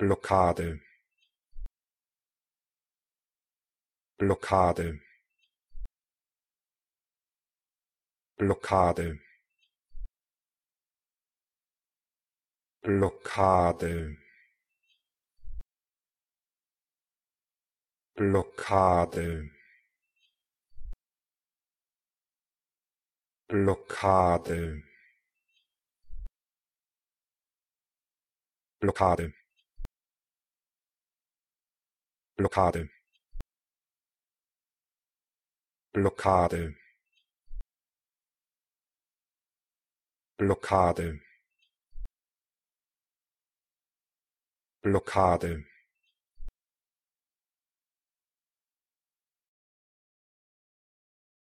Blockade Blockade Blockade Blockade Blockade Blockade Blockade Blockade. Blockade Blockade Blockade Blockade